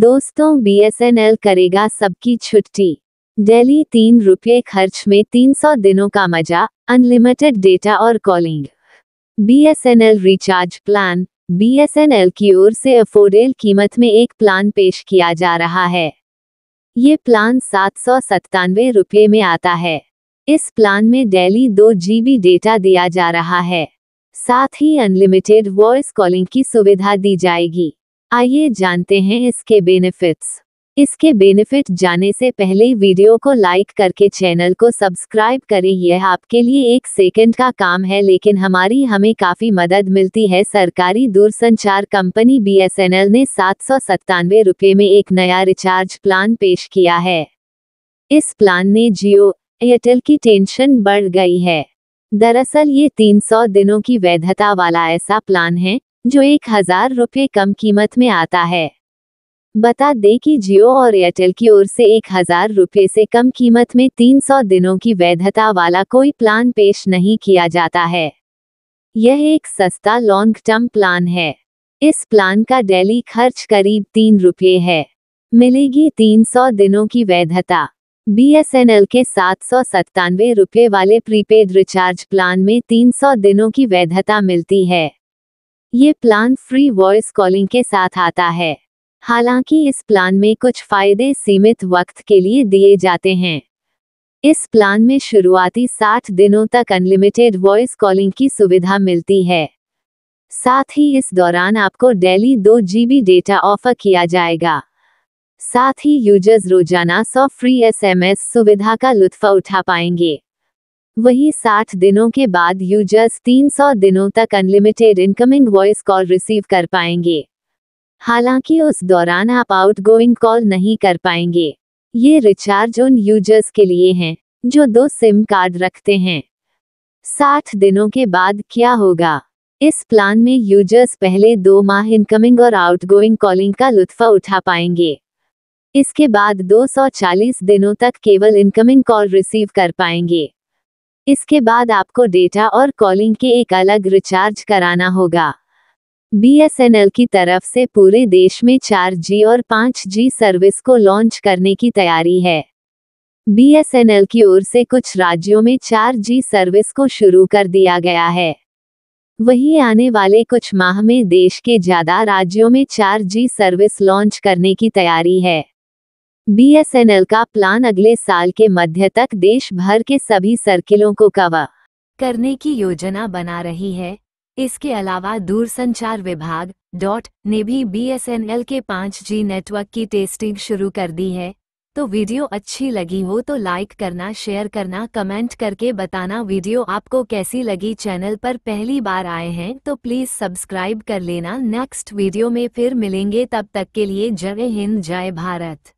दोस्तों बीएसएनएल करेगा सबकी छुट्टी दिल्ली तीन रुपये खर्च में 300 दिनों का मजा अनलिमिटेड डेटा और calling BSNL recharge plan BSNL की ओर से अफोर्डेल कीमत में एक प्लान पेश किया जा रहा है ये प्लान सात सौ सत्तानवे रुपये में आता है इस प्लान में डेली दो जीबी डेटा दिया जा रहा है साथ ही अनलिमिटेड वॉइस कॉलिंग की सुविधा दी जाएगी आइए जानते हैं इसके बेनिफिट्स इसके बेनिफिट जाने से पहले वीडियो को लाइक करके चैनल को सब्सक्राइब करें यह आपके लिए एक सेकंड का काम है लेकिन हमारी हमें काफी मदद मिलती है सरकारी दूरसंचार कंपनी बीएसएनएल ने सात सौ सत्तानवे रुपये में एक नया रिचार्ज प्लान पेश किया है इस प्लान ने जियो एयरटेल की टेंशन बढ़ गई है दरअसल ये 300 दिनों की वैधता वाला ऐसा प्लान है जो एक हजार रुपये कम कीमत में आता है बता दें कि जियो और एयरटेल की ओर से एक हजार रुपये से कम कीमत में 300 दिनों की वैधता वाला कोई प्लान पेश नहीं किया जाता है यह एक सस्ता लॉन्ग टर्म प्लान है इस प्लान का डेली खर्च करीब तीन रुपये है मिलेगी 300 दिनों की वैधता बीएसएनएल के सात सौ सत्तानवे रुपये वाले प्रीपेड रिचार्ज प्लान में 300 दिनों की वैधता मिलती है ये प्लान फ्री वॉइस कॉलिंग के साथ आता है हालांकि इस प्लान में कुछ फायदे सीमित वक्त के लिए दिए जाते हैं इस प्लान में शुरुआती 60 दिनों तक अनलिमिटेड वॉइस कॉलिंग की सुविधा मिलती है साथ ही इस दौरान आपको डेली दो जीबी डेटा ऑफर किया जाएगा साथ ही यूजर्स रोजाना सौ फ्री एसएमएस सुविधा का लुत्फ उठा पाएंगे वही 60 दिनों के बाद यूजर्स 300 दिनों तक unlimited incoming voice call receive कर पाएंगे हालांकि उस दौरान आप आउटगोइंग कॉल नहीं कर पाएंगे ये रिचार्ज उन यूजर्स के लिए हैं जो दो सिम कार्ड रखते हैं 60 दिनों के बाद क्या होगा इस प्लान में यूजर्स पहले दो माह इनकमिंग और आउटगोइंग कॉलिंग का लुत्फा उठा पाएंगे इसके बाद 240 दिनों तक केवल इनकमिंग कॉल रिसीव कर पाएंगे इसके बाद आपको डेटा और कॉलिंग के एक अलग रिचार्ज कराना होगा बीएसएनएल की तरफ से पूरे देश में 4G और 5G सर्विस को लॉन्च करने की तैयारी है बीएसएनएल की ओर से कुछ राज्यों में 4G सर्विस को शुरू कर दिया गया है वहीं आने वाले कुछ माह में देश के ज्यादा राज्यों में 4G सर्विस लॉन्च करने की तैयारी है बीएसएनएल का प्लान अगले साल के मध्य तक देश भर के सभी सर्किलों को कवर करने की योजना बना रही है इसके अलावा दूरसंचार विभाग डॉट ने भी बीएसएनएल के 5G नेटवर्क की टेस्टिंग शुरू कर दी है तो वीडियो अच्छी लगी हो तो लाइक करना शेयर करना कमेंट करके बताना वीडियो आपको कैसी लगी चैनल पर पहली बार आए हैं तो प्लीज़ सब्सक्राइब कर लेना नेक्स्ट वीडियो में फिर मिलेंगे तब तक के लिए जय हिंद जय भारत